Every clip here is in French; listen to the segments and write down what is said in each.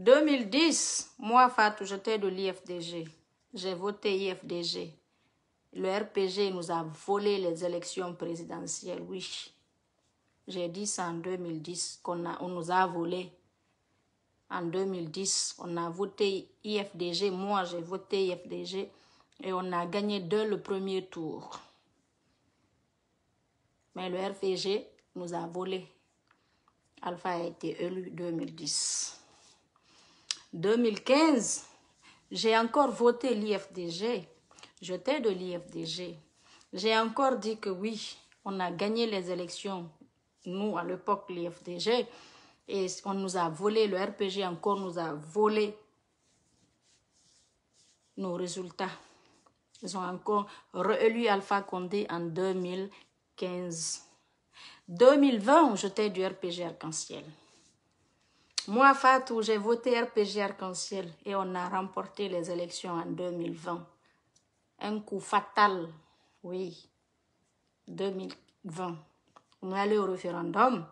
2010, moi, Fatou, j'étais de l'IFDG. J'ai voté IFDG. Le RPG nous a volé les élections présidentielles, oui. J'ai dit ça en 2010, qu'on on nous a volé. En 2010, on a voté IFDG. Moi, j'ai voté IFDG. Et on a gagné deux le premier tour. Mais le RPG nous a volé. Alpha a été élu 2010. 2015, j'ai encore voté l'IFDG. J'étais de l'IFDG. J'ai encore dit que oui, on a gagné les élections, nous, à l'époque, l'IFDG, et on nous a volé, le RPG encore nous a volé nos résultats. Ils ont encore réélu Alpha Condé en 2015. 2020, j'étais du RPG Arc-en-Ciel. Moi, Fatou, j'ai voté RPG Arc-en-Ciel et on a remporté les élections en 2020. Un coup fatal, oui. 2020. On est allé au référendum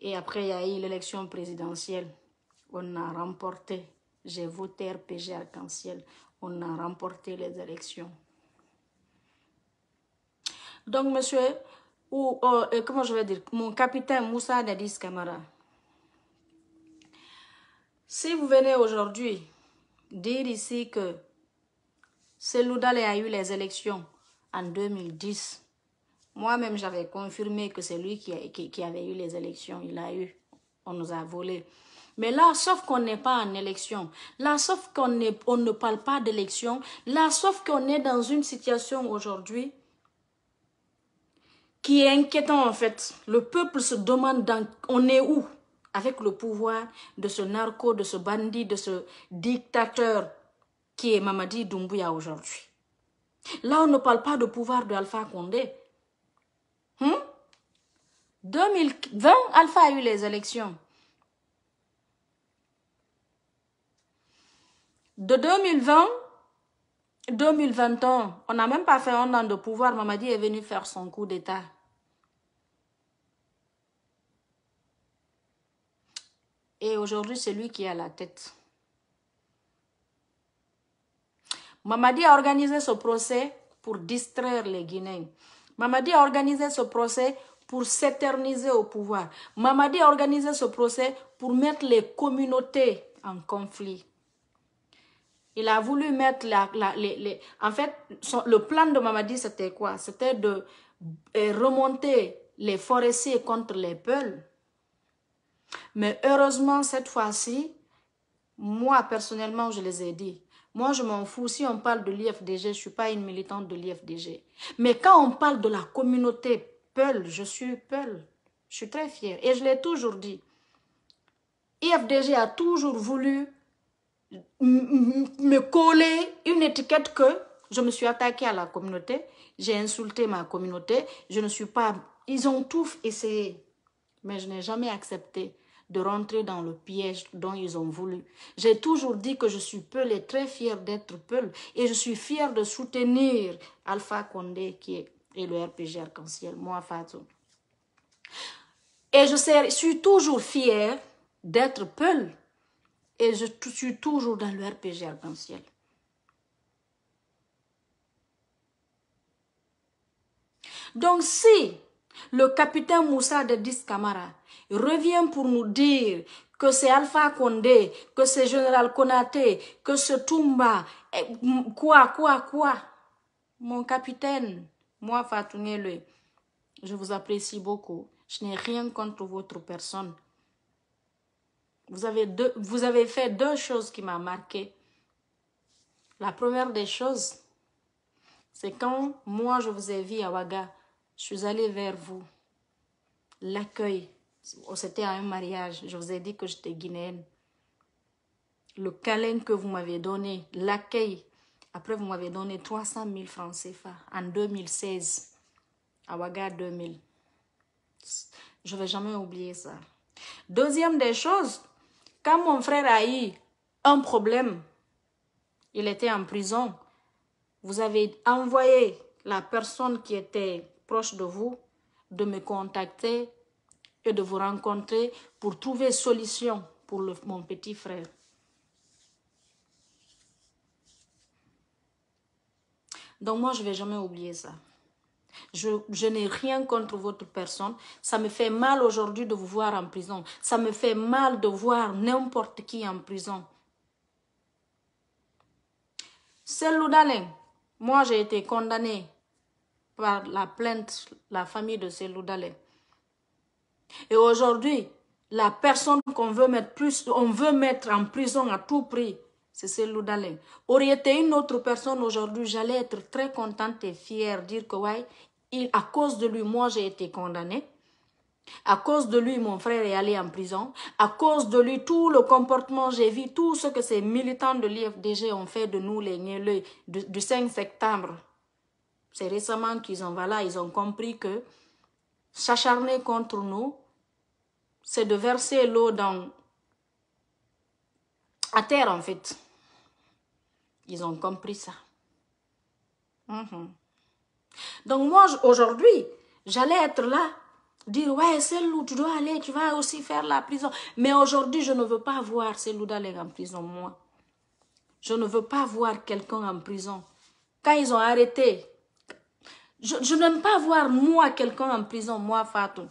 et après, il y a eu l'élection présidentielle. On a remporté. J'ai voté RPG Arc-en-Ciel. On a remporté les élections. Donc, monsieur, euh, euh, comment je vais dire, mon capitaine Moussa Dadis Kamara si vous venez aujourd'hui dire ici que Seloudalé a eu les élections en 2010, moi-même j'avais confirmé que c'est lui qui, avait eu les élections, il a eu, on nous a volé. Mais là, sauf qu'on n'est pas en élection, là, sauf qu'on ne parle pas d'élection, là, sauf qu'on est dans une situation aujourd'hui qui est inquiétante en fait. Le peuple se demande on est où avec le pouvoir de ce narco, de ce bandit, de ce dictateur qui est Mamadi Doumbouya aujourd'hui. Là, on ne parle pas de pouvoir de Alpha Condé. 2020, hmm? Alpha a eu les élections. De 2020, 2021, on n'a même pas fait un an de pouvoir. Mamadi est venu faire son coup d'État. Et aujourd'hui, c'est lui qui a la tête. Mamadi a organisé ce procès pour distraire les Guinéens. Mamadi a organisé ce procès pour s'éterniser au pouvoir. Mamadi a organisé ce procès pour mettre les communautés en conflit. Il a voulu mettre la, les, En fait, le plan de Mamadi, c'était quoi C'était de euh, remonter les forestiers contre les peuls mais heureusement, cette fois-ci, moi, personnellement, je les ai dit. Moi, je m'en fous. Si on parle de l'IFDG, je ne suis pas une militante de l'IFDG. Mais quand on parle de la communauté Peul, je suis Peul. Je suis très fière. Et je l'ai toujours dit. IFDG a toujours voulu me coller une étiquette que je me suis attaquée à la communauté, j'ai insulté ma communauté, je ne suis pas... Ils ont tout essayé, mais je n'ai jamais accepté de rentrer dans le piège dont ils ont voulu. J'ai toujours dit que je suis Peul et très fière d'être Peul et je suis fière de soutenir Alpha Condé qui est, et le RPG Arc-en-Ciel, moi Fatou. Et je suis toujours fière d'être Peul et je suis toujours dans le RPG Arc-en-Ciel. Donc si le capitaine Moussa de Discamara revient pour nous dire que c'est Alpha Condé, que c'est Général Konaté, que c'est Toumba, eh, quoi, quoi, quoi. Mon capitaine, moi, le je vous apprécie beaucoup. Je n'ai rien contre votre personne. Vous avez, vous avez fait deux choses qui m'ont marqué. La première des choses, c'est quand moi je vous ai vu à Waga je suis allée vers vous. L'accueil, Oh, c'était à un mariage. Je vous ai dit que j'étais guinéenne. Le câlin que vous m'avez donné, l'accueil. Après, vous m'avez donné 300 000 francs CFA en 2016, à Ouaga 2000. Je ne vais jamais oublier ça. Deuxième des choses, quand mon frère a eu un problème, il était en prison, vous avez envoyé la personne qui était proche de vous de me contacter et de vous rencontrer pour trouver solution pour mon petit frère. Donc moi, je ne vais jamais oublier ça. Je, n'ai rien contre votre personne. Ça me fait mal aujourd'hui de vous voir en prison. Ça me fait mal de voir n'importe qui en prison. C'est moi j'ai été condamnée par la plainte, la famille de Selou et aujourd'hui, la personne qu'on veut mettre plus, on veut mettre en prison à tout prix, c'est celle d'Alain. Aurait été une autre personne aujourd'hui, j'allais être très contente et fière, dire que ouais, il, à cause de lui, moi j'ai été condamnée. À cause de lui, mon frère est allé en prison. À cause de lui, tout le comportement, j'ai vu tout ce que ces militants de l'IFDG ont fait de nous, les Nieleux, du, du 5 septembre. C'est récemment qu'ils ont, voilà, ils ont compris que s'acharner contre nous, c'est de verser l'eau dans à terre en fait. Ils ont compris ça. Mhm. Donc moi aujourd'hui, j'allais être là, dire ouais c'est loup, tu dois aller, tu vas aussi faire la prison. Mais aujourd'hui, je ne veux pas voir c'est loup d'aller en prison moi. Je ne veux pas voir quelqu'un en prison. Quand ils ont arrêté, je, je n'aime pas voir moi quelqu'un en prison, moi Fatou.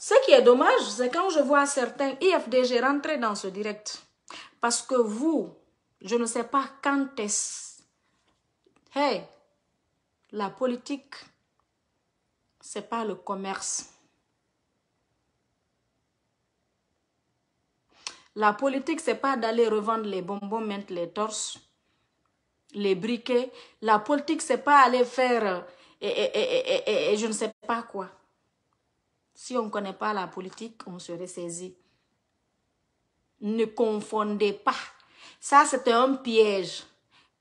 Ce qui est dommage, c'est quand je vois certains IFDG rentrer dans ce direct. Parce que vous, je ne sais pas quand est-ce. Hey, la politique, c'est pas le commerce. La politique, c'est pas d'aller revendre les bonbons, mettre les torses, les briquets. La politique, c'est pas aller faire, et je ne sais pas quoi. Si on ne connaît pas la politique, on serait saisi. Ne confondez pas. Ça, c'était un piège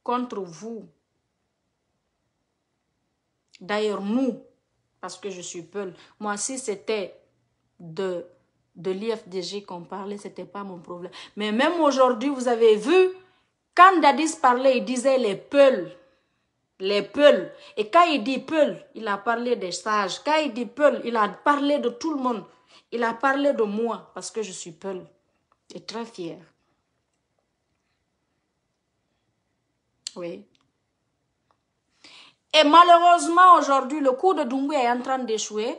contre vous. D'ailleurs, nous, parce que je suis Peul, moi, si c'était de, de l'IFDG qu'on parlait, ce n'était pas mon problème. Mais même aujourd'hui, vous avez vu, quand Dadis parlait, il disait les Peuls les peuls. Et quand il dit peuls, il a parlé des sages. Quand il dit peuls, il a parlé de tout le monde. Il a parlé de moi parce que je suis peul et très fier. Oui. Et malheureusement, aujourd'hui, le coup de Doumbouya est en train d'échouer.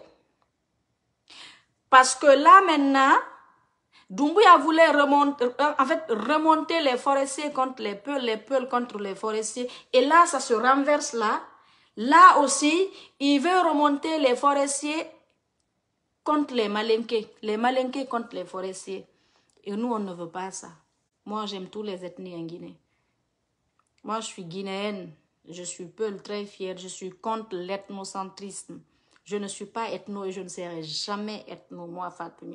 Parce que là, maintenant, Doumbouya voulait remonter, euh, en remonter les forestiers contre les peuls, les peuls contre les forestiers. Et là, ça se renverse là. Là aussi, il veut remonter les forestiers contre les malinqués, les malinqués contre les forestiers. Et nous, on ne veut pas ça. Moi, j'aime tous les ethnies en Guinée. Moi, je suis guinéenne. Je suis peul, très fière. Je suis contre l'ethnocentrisme. Je ne suis pas ethno et je ne serai jamais ethno, moi, Fatou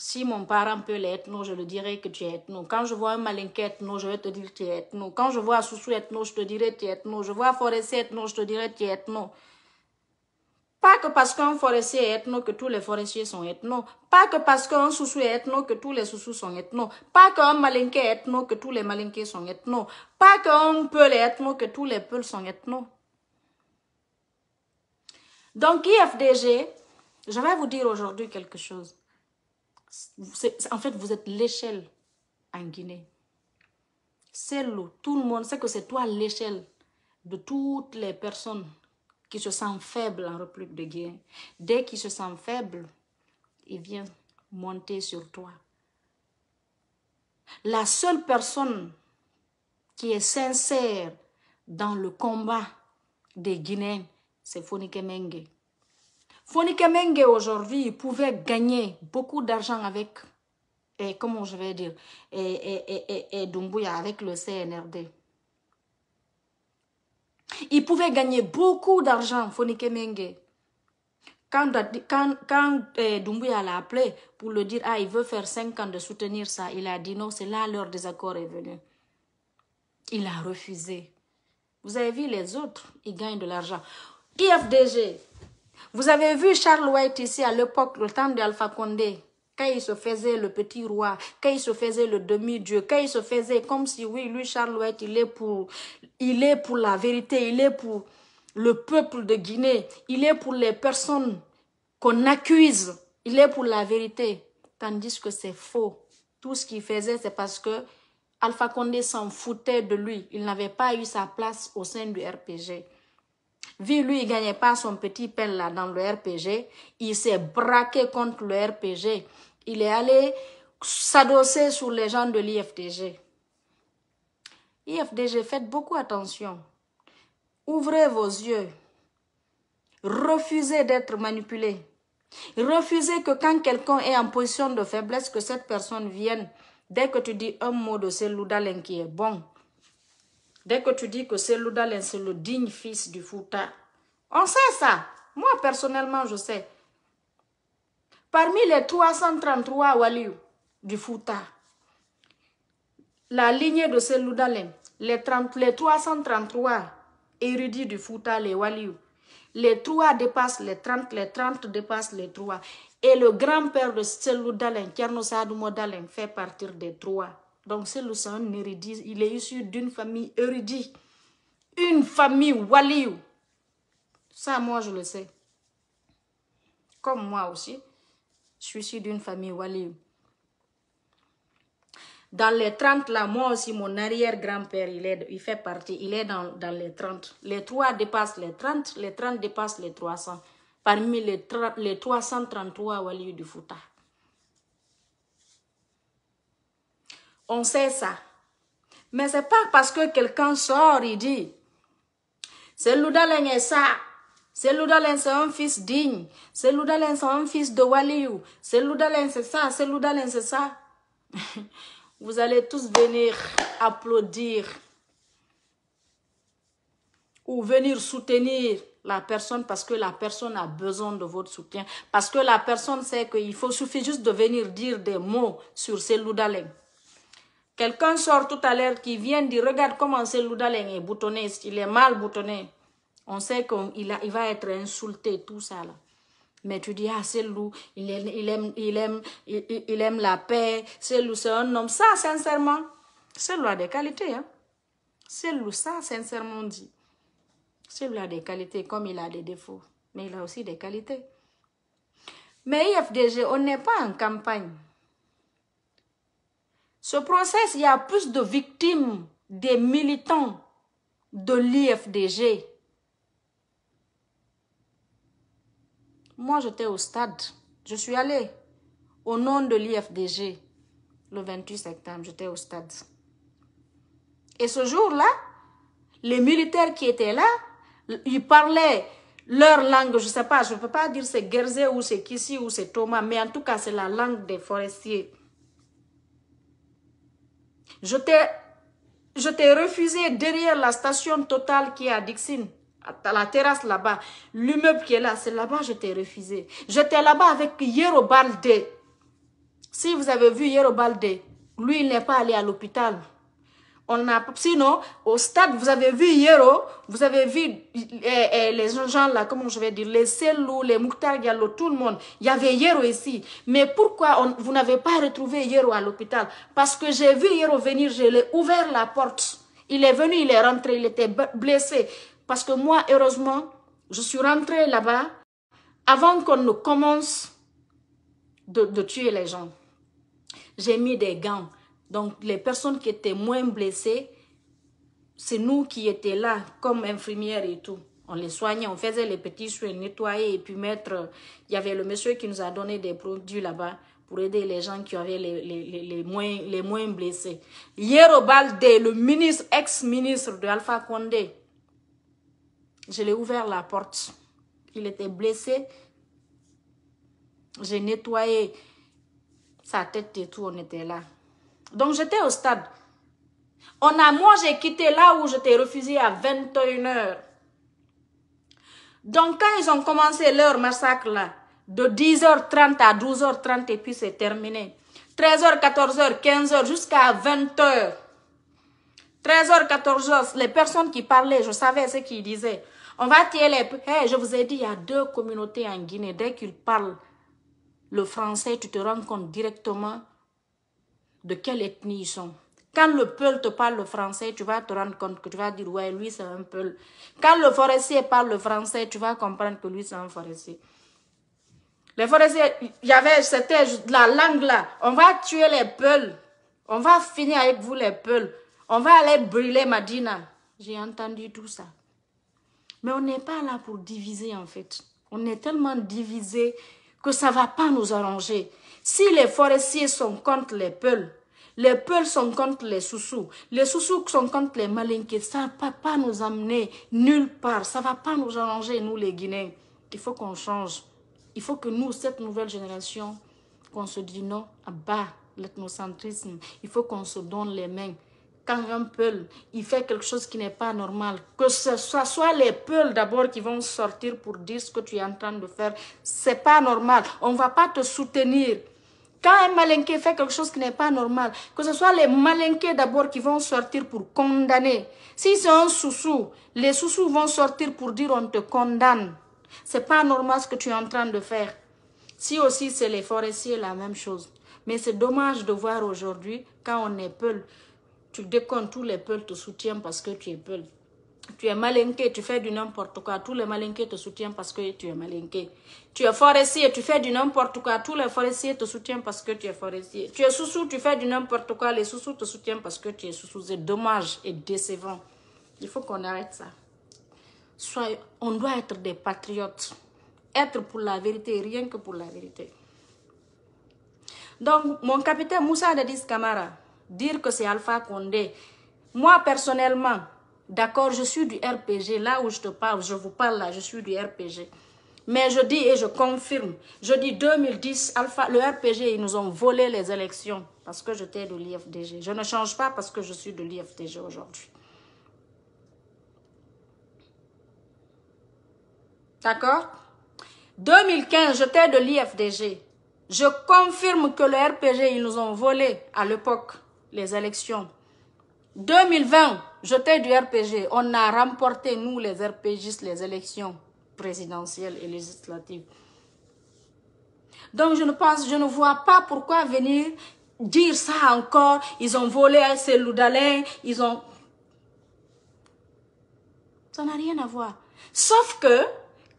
si mon parent peut l'être je le dirai que tu es ethno. Quand je vois un malinqué ethno, je vais te dire que tu es ethno. Quand je vois un Soussou ethno, je te dirai que tu es ethno. Je vois forestier ethno, je te dirai que tu es ethno. Pas que parce qu'un forestier est ethno que tous les forestiers sont ethno. Pas que parce qu'un soussou est ethno que tous les soussous sont ethno. Pas qu'un malinqué est ethno que tous les malinqués sont ethno. Pas qu'un peul est ethno que tous les peuls sont ethno. Donc IFDG, je vais vous dire aujourd'hui quelque chose en fait, vous êtes l'échelle en Guinée. C'est tout le monde sait que c'est toi l'échelle de toutes les personnes qui se sentent faibles en République de Guinée. Dès qu'ils se sentent faibles, ils viennent monter sur toi. La seule personne qui est sincère dans le combat des Guinéens, c'est Fonike Menge. Fonike Menge aujourd'hui pouvait gagner beaucoup d'argent avec, et eh, comment je vais dire, et, eh, eh, Dumbuya avec le CNRD. Il pouvait gagner beaucoup d'argent, Fonike Menge. Quand, quand, quand Dumbuya l'a appelé pour lui dire, ah, il veut faire 5 ans de soutenir ça, il a dit non, c'est là l'heure des accords est venu Il a refusé. Vous avez vu les autres, ils gagnent de l'argent. IFDG, vous avez vu Charles White ici à l'époque, le temps d'Alpha Condé, quand il se faisait le petit roi, quand il se faisait le demi-dieu, quand il se faisait comme si, oui, lui, Charles White, il est pour, il est pour la vérité, il est pour le peuple de Guinée, il est pour les personnes qu'on accuse, il est pour la vérité, tandis que c'est faux. Tout ce qu'il faisait, c'est parce que Alpha Condé s'en foutait de lui. Il n'avait pas eu sa place au sein du RPG. Vu lui, il gagnait pas son petit pain là dans le RPG, il s'est braqué contre le RPG. Il est allé s'adosser sur les gens de l'IFDG. IFDG, faites beaucoup attention. Ouvrez vos yeux. Refusez d'être manipulé. Refusez que quand quelqu'un est en position de faiblesse, que cette personne vienne. Dès que tu dis un mot de loudalin qui est bon, Dès que tu dis que c'est Loudalen, c'est le digne fils du Fouta. On sait ça. Moi, personnellement, je sais. Parmi les 333 Waliou du Fouta, la lignée de Selou les, les 333 érudits du Fouta, les Waliou, les trois dépassent les 30, les 30 dépassent les 3. Et le grand-père de Seloudalen, Kernosadou Saadou fait partir des trois. Donc, c'est le saint Il est issu d'une famille érudite. Une famille waliou. Ça, moi, je le sais. Comme moi aussi, je suis issu d'une famille waliou. Dans les 30, là, moi aussi, mon arrière-grand-père, il, il fait partie. Il est dans, les 30. Les 3 dépassent les 30. Les 30 dépassent les 300. Parmi les, les 333 waliou du Fouta. On sait ça. Mais ce n'est pas parce que quelqu'un sort, il dit, c'est Loudalen et ça. C'est Loudalen, c'est un fils digne. C'est Loudalen, c'est un fils de Waliou. C'est Loudalen, c'est ça. C'est Loudalen, c'est ça. Vous allez tous venir applaudir ou venir soutenir la personne parce que la personne a besoin de votre soutien. Parce que la personne sait qu'il faut suffit juste de venir dire des mots sur ces l'oudalène ». Quelqu'un sort tout à l'heure qui vient dire Regarde comment c'est Loudaleng est boutonné, il est mal boutonné. On sait qu'il va être insulté, tout ça là. Mais tu dis, ah, c'est loup, il aime, il il aime, il, aime la paix, c'est loup, c'est un homme. Ça, sincèrement, c'est loup a des qualités. Hein? C'est loup, ça, sincèrement dit. C'est a des qualités comme il a des défauts. Mais il a aussi des qualités. Mais IFDG, on n'est pas en campagne. Ce process, il y a plus de victimes des militants de l'IFDG. Moi, j'étais au stade. Je suis allée au nom de l'IFDG le 28 septembre. J'étais au stade. Et ce jour-là, les militaires qui étaient là, ils parlaient leur langue, je ne sais pas, je ne peux pas dire c'est Guerzé ou c'est Kissi ou c'est Thomas, mais en tout cas, c'est la langue des forestiers. Je t'ai refusé derrière la station totale qui est à Dixine, à la terrasse là-bas. L'immeuble qui est là, c'est là-bas je t'ai refusé. J'étais là-bas avec Yero Balde. Si vous avez vu Yero lui, il n'est pas allé à l'hôpital. On a, sinon, au stade, vous avez vu hier, oh, vous avez vu eh, eh, les gens là, comment je vais dire, les cellules, les Mouktar tout le monde. Il y avait hier ici. Mais pourquoi vous n'avez pas retrouvé hier à l'hôpital Parce que j'ai vu hier venir, je l'ai ouvert la porte. Il est venu, il est rentré, il était blessé. Parce que moi, heureusement, je suis rentré là-bas avant qu'on ne commence de tuer les gens. J'ai mis des gants donc, les personnes qui étaient moins blessées, c'est nous qui étions là, comme infirmières et tout. On les soignait, on faisait les petits soins, nettoyer et puis mettre... Il y avait le monsieur qui nous a donné des produits là-bas pour aider les gens qui avaient les, les, moins, blessés. Hier au des, le ministre, ex-ministre de Alpha Condé, je l'ai ouvert la porte. Il était blessé. J'ai nettoyé sa tête et tout, on était là. Donc j'étais au stade. moi, j'ai quitté là où je t'ai refusé à 21h. Donc quand ils ont commencé leur massacre là, de 10h30 à 12h30 et puis c'est terminé. 13h, 14h, 15h jusqu'à 20h. 13h, 14h, les personnes qui parlaient, je savais ce qu'ils disaient. On va tirer les... Hey, je vous ai dit, il y a deux communautés en Guinée. Dès qu'ils parlent le français, tu te rends compte directement de quelle ethnie ils sont. Quand le peuple te parle le français, tu vas te rendre compte que tu vas dire, ouais, lui, c'est un Peul. Quand le forestier parle le français, tu vas comprendre que lui, c'est un forestier. Les forestiers, y avait, c'était la langue là. On va tuer les Peuls. On va finir avec vous, les Peuls. On va aller brûler Madina. J'ai entendu tout ça. Mais on n'est pas là pour diviser, en fait. On est tellement divisé que ça ne va pas nous arranger. Si les forestiers sont contre les peuls, les peuls sont contre les soussous, les soussous sont contre les malinqués, ça ne va pas nous amener nulle part, ça ne va pas nous arranger, nous les Guinéens. Il faut qu'on change. Il faut que nous, cette nouvelle génération, qu'on se dise non, à bas l'ethnocentrisme. Il faut qu'on se donne les mains. Quand un peul, il fait quelque chose qui n'est pas normal, que ce soit, soit les peuls d'abord qui vont sortir pour dire ce que tu es en train de faire, n'est pas normal. On ne va pas te soutenir. Quand un malinqué fait quelque chose qui n'est pas normal, que ce soit les malinqués d'abord qui vont sortir pour condamner. Si c'est un soussou, les sous-sous vont sortir pour dire on te condamne. C'est pas normal ce que tu es en train de faire. Si aussi c'est les forestiers, la même chose. Mais c'est dommage de voir aujourd'hui, quand on est peul, tu déconnes tous les peuls te soutiennent parce que tu es peul. Tu es malinqué, tu fais du n'importe quoi. Tous les malinqués te soutiennent parce que tu es malinqué. Tu es forestier, tu fais du n'importe quoi. Tous les forestiers te soutiennent parce que tu es forestier. Tu es sous tu fais du n'importe quoi. Les sous te soutiennent parce que tu es sous-sous. C'est dommage et décevant. Il faut qu'on arrête ça. Soit, on doit être des patriotes. Être pour la vérité, rien que pour la vérité. Donc, mon capitaine Moussa Dadis Kamara, dire que c'est Alpha Condé, moi personnellement, D'accord, je suis du RPG. Là où je te parle, je vous parle là, je suis du RPG. Mais je dis et je confirme, je dis 2010, Alpha, le RPG, ils nous ont volé les élections parce que j'étais de l'IFDG. Je ne change pas parce que je suis de l'IFDG aujourd'hui. D'accord 2015, j'étais de l'IFDG. Je confirme que le RPG, ils nous ont volé à l'époque les élections. 2020, jeter du RPG. On a remporté, nous, les RPGistes, les élections présidentielles et législatives. Donc, je ne pense, je ne vois pas pourquoi venir dire ça encore. Ils ont volé ces ils ont... Ça n'a rien à voir. Sauf que,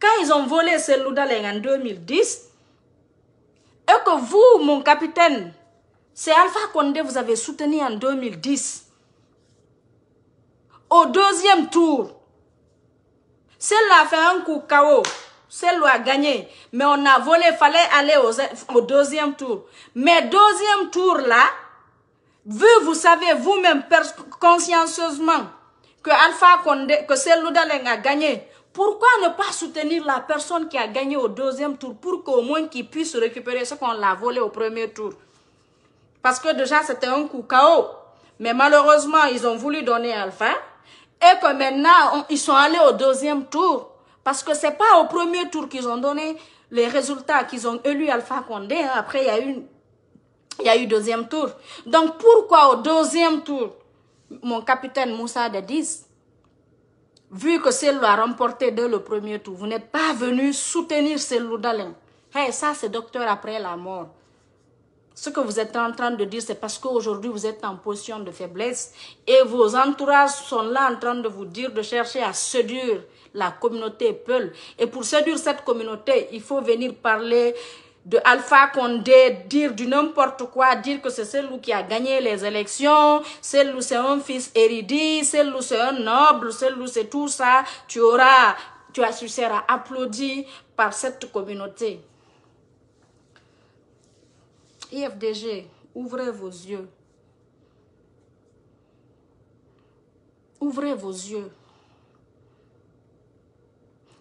quand ils ont volé ces Loudalais en 2010, et que vous, mon capitaine, c'est Alpha Condé, vous avez soutenu en 2010 au deuxième tour. Celle-là a fait un coup KO. Celle-là a gagné. Mais on a volé, fallait aller au, deuxième tour. Mais deuxième tour là, vu vous savez vous-même consciencieusement que Alpha que celle là a gagné, pourquoi ne pas soutenir la personne qui a gagné au deuxième tour pour qu'au moins qu'il puisse récupérer ce qu'on l'a volé au premier tour Parce que déjà, c'était un coup KO. Mais malheureusement, ils ont voulu donner Alpha. Et que maintenant, ils sont allés au deuxième tour. Parce que ce n'est pas au premier tour qu'ils ont donné les résultats qu'ils ont élu Alpha Condé. Hein. Après, il y a eu il deuxième tour. Donc, pourquoi au deuxième tour, mon capitaine Moussa de vu que c'est Selou a remporté dès le premier tour, vous n'êtes pas venu soutenir Selou Dalin. ça, c'est docteur après la mort. Ce que vous êtes en train de dire, c'est parce qu'aujourd'hui, vous êtes en position de faiblesse et vos entourages sont là en train de vous dire de chercher à séduire la communauté Peul. Et pour séduire cette communauté, il faut venir parler de Alpha Condé, dire du n'importe quoi, dire que c'est celui qui a gagné les élections, celui c'est un fils érudit, celui c'est un noble, celui c'est tout ça, tu auras, tu as, tu seras applaudi par cette communauté. IFDG, ouvrez vos yeux. Ouvrez vos yeux.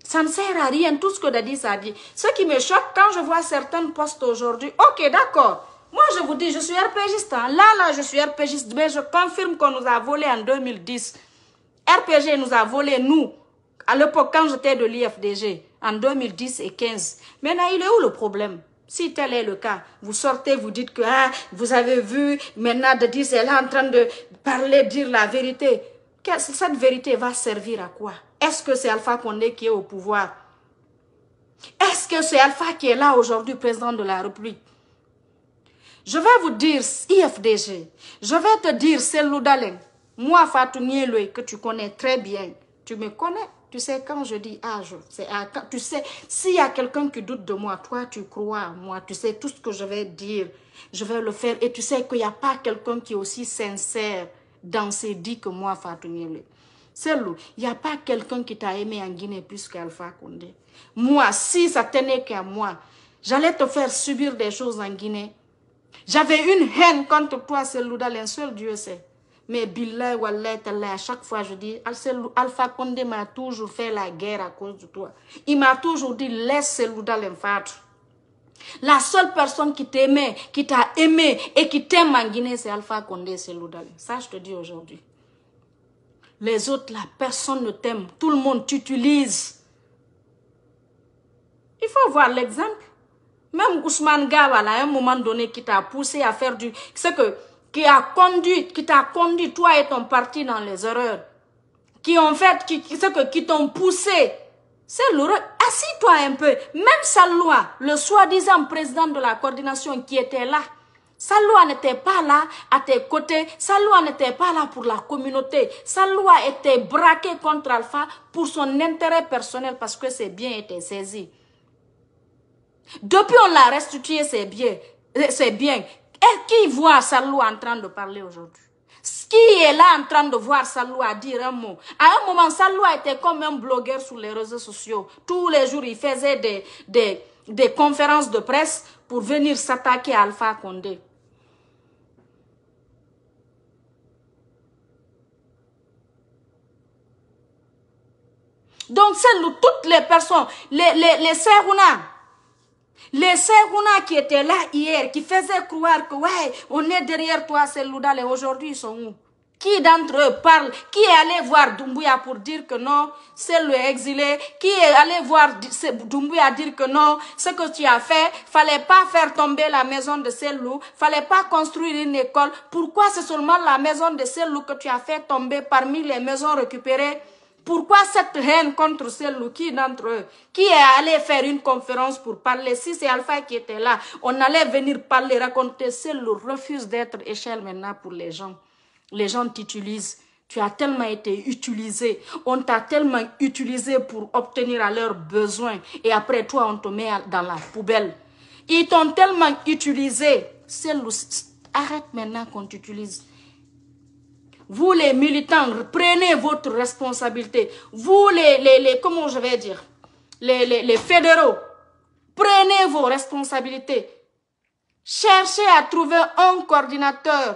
Ça ne sert à rien, tout ce que Daddy a dit. Ce qui me choque quand je vois certains postes aujourd'hui, ok, d'accord. Moi, je vous dis, je suis RPGiste. Hein. Là, là, je suis RPGiste, mais je confirme qu'on nous a volé en 2010. RPG nous a volé, nous, à l'époque, quand j'étais de l'IFDG, en 2010 et 15. Maintenant, il est où le problème si tel est le cas, vous sortez, vous dites que ah, vous avez vu, maintenant de elle est en train de parler, dire la vérité. Cette vérité va servir à quoi Est-ce que c'est Alpha Kondé qui est au pouvoir Est-ce que c'est Alpha qui est là aujourd'hui, président de la République Je vais vous dire, IFDG, je vais te dire, c'est Loudalen, moi Fatou Nielwe, que tu connais très bien, tu me connais. Tu sais, quand je dis ah, je, ah tu sais, s'il y a quelqu'un qui doute de moi, toi tu crois en moi, tu sais, tout ce que je vais dire, je vais le faire. Et tu sais qu'il n'y a pas quelqu'un qui est aussi sincère dans ses dits que moi, Fatou C'est il n'y a pas quelqu'un qui t'a aimé en Guinée plus qu'Alpha Condé. Moi, si ça tenait qu'à moi, j'allais te faire subir des choses en Guinée. J'avais une haine contre toi, seul dans seul Dieu sait. Mais Billah, Wallet, à chaque fois, je dis, Alpha Condé m'a toujours fait la guerre à cause de toi. Il m'a toujours dit, laisse en faire. La seule personne qui t'aimait, qui t'a aimé et qui t'aime en Guinée, c'est Alpha Condé, c'est Ça, je te dis aujourd'hui. Les autres, la personne ne t'aime. Tout le monde t'utilise. Il faut voir l'exemple. Même Ousmane Gawala, à un moment donné, qui t'a poussé à faire du... C'est que qui a conduit, qui t'a conduit, toi et ton parti, dans les erreurs, qui ont fait, qui, qui t'ont poussé, c'est lourd. Assis-toi un peu. Même Saloua, le soi-disant président de la coordination qui était là, Saloua n'était pas là à tes côtés. Saloua n'était pas là pour la communauté. Saloua était braqué contre Alpha pour son intérêt personnel parce que ses biens étaient saisis. Depuis, on l'a restitué ses biens. Ses biens. Et qui voit Salou en train de parler aujourd'hui Qui est là en train de voir Salou dire un mot À un moment, Salou était comme un blogueur sur les réseaux sociaux. Tous les jours, il faisait des, des, des conférences de presse pour venir s'attaquer à Alpha Condé. Donc, c'est nous, toutes les personnes, les, les, les Seguna qui étaient là hier, qui faisaient croire que ouais, on est derrière toi, c'est Loudal, et aujourd'hui ils sont où Qui d'entre eux parle Qui est allé voir Dumbuya pour dire que non, c'est le exilé Qui est allé voir Doumbouya dire que non, ce que tu as fait, fallait pas faire tomber la maison de ne fallait pas construire une école. Pourquoi c'est seulement la maison de loup que tu as fait tomber parmi les maisons récupérées pourquoi cette haine contre celle qui d'entre eux Qui est allé faire une conférence pour parler Si c'est Alpha qui était là, on allait venir parler, raconter. Celle refuse d'être échelle maintenant pour les gens. Les gens t'utilisent. Tu as tellement été utilisé. On t'a tellement utilisé pour obtenir à leurs besoins. Et après toi, on te met dans la poubelle. Ils t'ont tellement utilisé. Celle arrête maintenant qu'on t'utilise. Vous les militants, prenez votre responsabilité. Vous les, les, comment je vais dire, les, les, les fédéraux, prenez vos responsabilités. Cherchez à trouver un coordinateur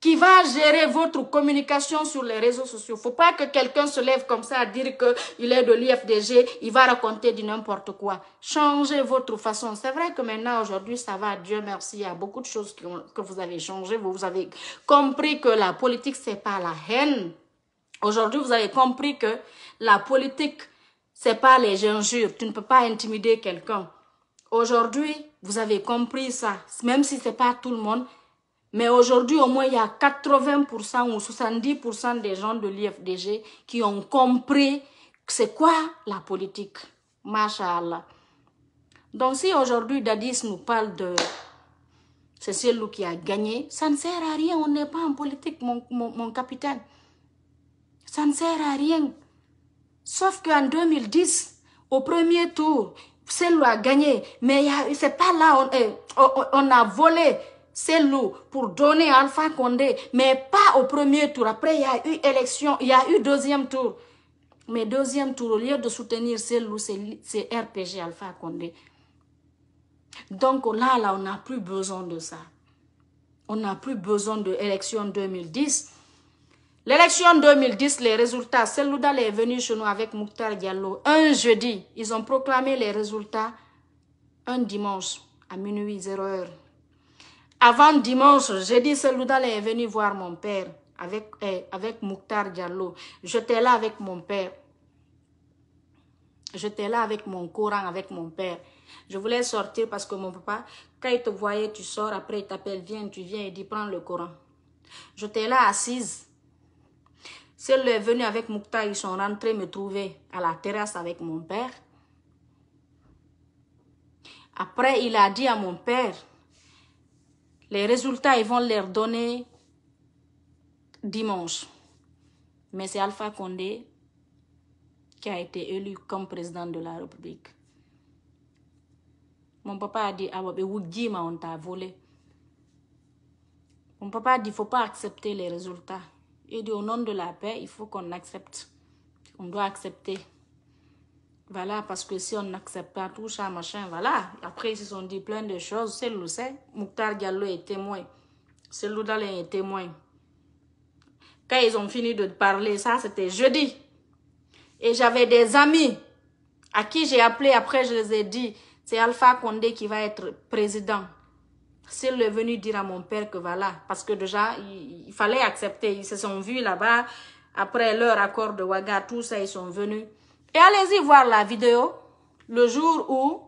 qui va gérer votre communication sur les réseaux sociaux. Faut pas que quelqu'un se lève comme ça à dire qu'il est de l'IFDG, il va raconter du n'importe quoi. Changez votre façon. C'est vrai que maintenant, aujourd'hui, ça va, Dieu merci, il y a beaucoup de choses que vous avez changées. Vous, vous avez compris que la politique, c'est pas la haine. Aujourd'hui, vous avez compris que la politique, c'est pas les injures. Tu ne peux pas intimider quelqu'un. Aujourd'hui, vous avez compris ça. Même si c'est pas tout le monde, mais aujourd'hui, au moins, il y a 80% ou 70% des gens de l'IFDG qui ont compris c'est quoi la politique. Masha'Allah. Donc si aujourd'hui Dadis nous parle de c'est celui qui a gagné, ça ne sert à rien, on n'est pas en politique, mon, mon, capitaine. Ça ne sert à rien. Sauf qu'en 2010, au premier tour, celui a gagné, mais n'est pas là, on eh, a volé c'est nous pour donner Alpha Condé, mais pas au premier tour. Après, il y a eu élection, il y a eu deuxième tour. Mais deuxième tour, au lieu de soutenir Selou, c'est RPG Alpha Condé. Donc là, là, on n'a plus besoin de ça. On n'a plus besoin de l'élection 2010. L'élection 2010, les résultats, Selouda est venu chez nous avec Mouktar Diallo. Un jeudi, ils ont proclamé les résultats un dimanche à minuit 0 heure. Avant dimanche, j'ai dit, celui-là est venu voir mon père avec, eh, avec Mouktar Diallo. J'étais là avec mon père. J'étais là avec mon Coran, avec mon père. Je voulais sortir parce que mon papa, quand il te voyait, tu sors, après il t'appelle, viens, tu viens, il dit, prends le Coran. J'étais là assise. Celui-là est venu avec Mouktar, ils sont rentrés me trouver à la terrasse avec mon père. Après, il a dit à mon père, les résultats, ils vont leur donner dimanche. Mais c'est Alpha Condé qui a été élu comme président de la République. Mon papa a dit, ah, on t'a volé. Mon papa a dit, il ne faut pas accepter les résultats. Il dit, au nom de la paix, il faut qu'on accepte. On doit accepter. Voilà, parce que si on n'accepte pas tout ça, machin, voilà. Après, ils se sont dit plein de choses. C'est le sait. Mouktar Diallo est témoin. C'est Dalin est témoin. Quand ils ont fini de parler, ça, c'était jeudi. Et j'avais des amis à qui j'ai appelé. Après, je les ai dit, c'est Alpha Condé qui va être président. C'est le venu dire à mon père que voilà. Parce que déjà, il, fallait accepter. Ils se sont vus là-bas. Après leur accord de Ouaga, tout ça, ils sont venus. Et allez-y voir la vidéo le jour où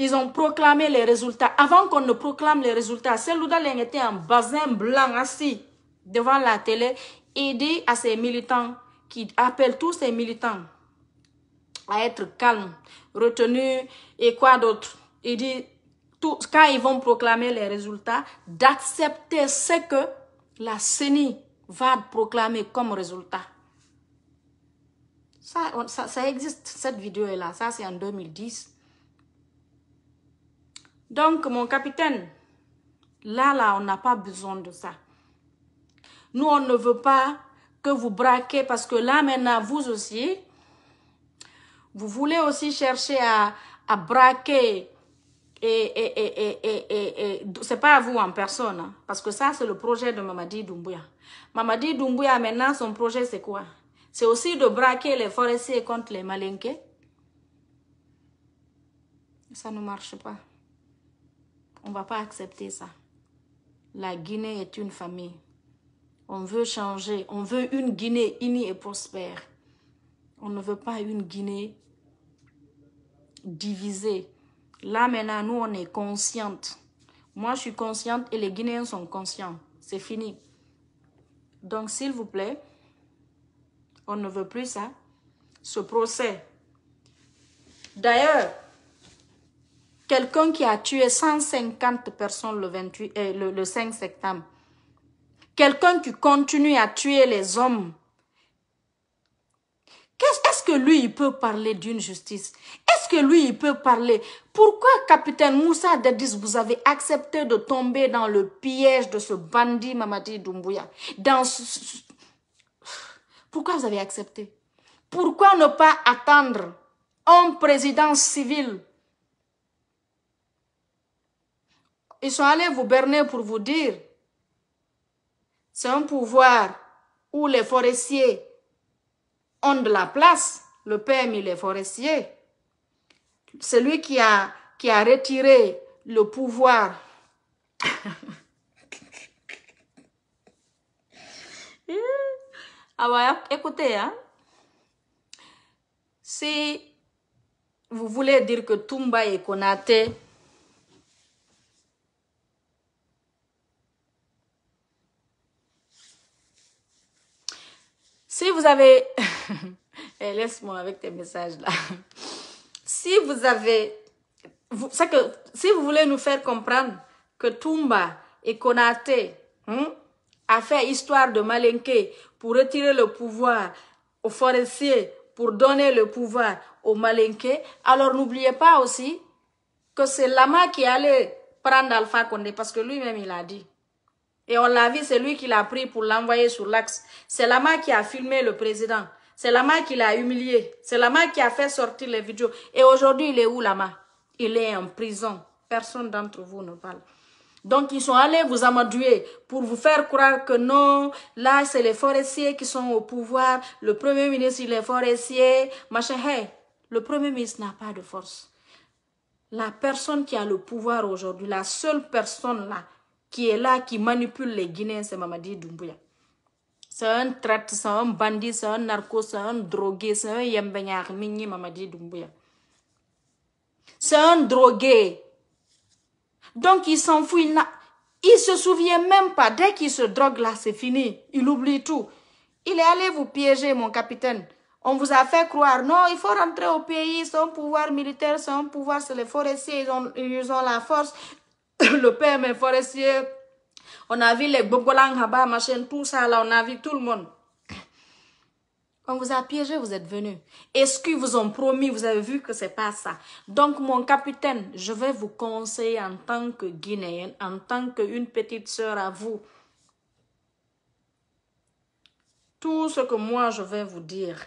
ils ont proclamé les résultats. Avant qu'on ne proclame les résultats, Leng était en basin blanc assis devant la télé, aidé à ses militants, qui appellent tous ses militants à être calmes, retenus et quoi d'autre. Il dit, tout, quand ils vont proclamer les résultats, d'accepter ce que la CENI va proclamer comme résultat. Ça, ça, existe, cette vidéo-là. Ça, c'est en 2010. Donc, mon capitaine, là, là, on n'a pas besoin de ça. Nous, on ne veut pas que vous braquez parce que là, maintenant, vous aussi, vous voulez aussi chercher à, à braquer et, et, et, et c'est pas à vous en personne, hein, parce que ça, c'est le projet de Mamadi Doumbouya. Mamadi Doumbouya, maintenant, son projet, c'est quoi c'est aussi de braquer les forestiers contre les malinqués. Ça ne marche pas. On ne va pas accepter ça. La Guinée est une famille. On veut changer. On veut une Guinée unie et prospère. On ne veut pas une Guinée divisée. Là, maintenant, nous, on est consciente. Moi, je suis consciente et les Guinéens sont conscients. C'est fini. Donc, s'il vous plaît, on ne veut plus ça, hein, ce procès. D'ailleurs, quelqu'un qui a tué 150 personnes le, 28, euh, le, 5 septembre, quelqu'un qui continue à tuer les hommes, est-ce que lui, il peut parler d'une justice Est-ce que lui, il peut parler Pourquoi, capitaine Moussa Dadis, vous avez accepté de tomber dans le piège de ce bandit Mamadi Doumbouya dans pourquoi vous avez accepté Pourquoi ne pas attendre un président civil Ils sont allés vous berner pour vous dire, c'est un pouvoir où les forestiers ont de la place, le PMI, les forestiers. Celui qui a, qui a retiré le pouvoir Ah ouais écoutez, hein, si vous voulez dire que Tumba et Konate Si vous avez... et eh, Laisse-moi avec tes messages là. si vous avez... Vous, que, si vous voulez nous faire comprendre que Tumba et Konate, hein, a fait histoire de malinke pour retirer le pouvoir aux forestiers, pour donner le pouvoir aux Malinke, Alors n'oubliez pas aussi que c'est Lama qui allait prendre Alpha Condé parce que lui-même il l'a dit. Et on l'a vu, c'est lui qui l'a pris pour l'envoyer sur l'axe. C'est Lama qui a filmé le président. C'est Lama qui l'a humilié. C'est Lama qui a fait sortir les vidéos. Et aujourd'hui, il est où Lama Il est en prison. Personne d'entre vous ne parle. Donc, ils sont allés vous amadouer pour vous faire croire que non, là, c'est les forestiers qui sont au pouvoir. Le premier ministre, il est forestier, le premier ministre n'a pas de force. La personne qui a le pouvoir aujourd'hui, la seule personne là, qui est là, qui manipule les Guinéens, c'est Mamadi Doumbouya. C'est un traite, c'est un bandit, c'est un narco, c'est un drogué, c'est un yembenyar, Mamadi Doumbouya. C'est un drogué, donc il fout, Il, il se souvient même pas. Dès qu'il se drogue là, c'est fini. Il oublie tout. Il est allé vous piéger, mon capitaine. On vous a fait croire, non, il faut rentrer au pays, son pouvoir militaire, son pouvoir, c'est les forestiers, ils ont, ils ont la force. le PM est forestier. On a vu les Bogolang, Haba, machin, tout ça, là, on a vu tout le monde. On vous a piégé, vous êtes venu. est ce qu'ils vous ont promis, vous avez vu que ce n'est pas ça. Donc, mon capitaine, je vais vous conseiller en tant que Guinéenne, en tant qu'une petite sœur à vous. Tout ce que moi, je vais vous dire,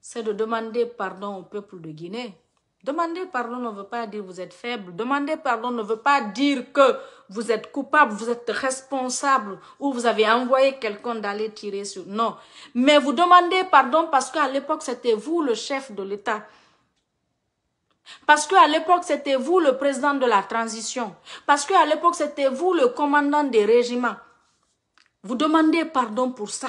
c'est de demander pardon au peuple de Guinée. Demander pardon ne veut pas dire que vous êtes faible. Demander pardon ne veut pas dire que vous êtes coupable, vous êtes responsable ou vous avez envoyé quelqu'un d'aller tirer sur. Non. Mais vous demandez pardon parce qu'à l'époque, c'était vous le chef de l'État. Parce qu'à l'époque, c'était vous le président de la transition. Parce qu'à l'époque, c'était vous le commandant des régiments. Vous demandez pardon pour ça.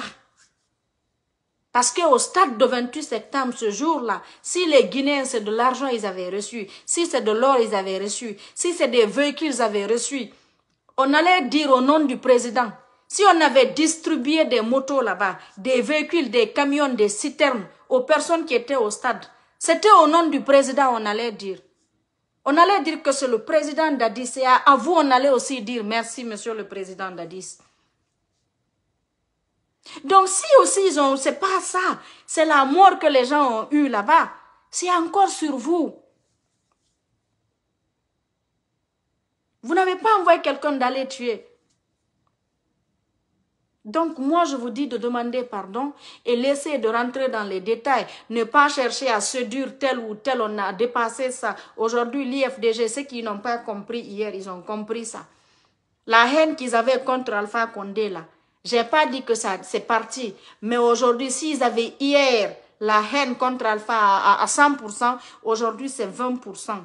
Parce qu'au stade de 28 septembre, ce jour-là, si les Guinéens, c'est de l'argent qu'ils avaient reçu, si c'est de l'or qu'ils avaient reçu, si c'est des vœux qu'ils avaient reçus, on allait dire au nom du président, si on avait distribué des motos là-bas, des véhicules, des camions, des citernes aux personnes qui étaient au stade, c'était au nom du président, on allait dire. On allait dire que c'est le président Dadis. Et à vous, on allait aussi dire merci, monsieur le président Dadis. Donc, si aussi ils ont, c'est pas ça, c'est la mort que les gens ont eu là-bas, c'est encore sur vous. Vous n'avez pas envoyé quelqu'un d'aller tuer. Donc moi, je vous dis de demander pardon et laisser de rentrer dans les détails. Ne pas chercher à se séduire tel ou tel, on a dépassé ça. Aujourd'hui, l'IFDG, ceux qui n'ont pas compris hier, ils ont compris ça. La haine qu'ils avaient contre Alpha Condé, là, n'ai pas dit que ça, c'est parti. Mais aujourd'hui, s'ils avaient hier la haine contre Alpha à 100%, aujourd'hui, c'est 20%.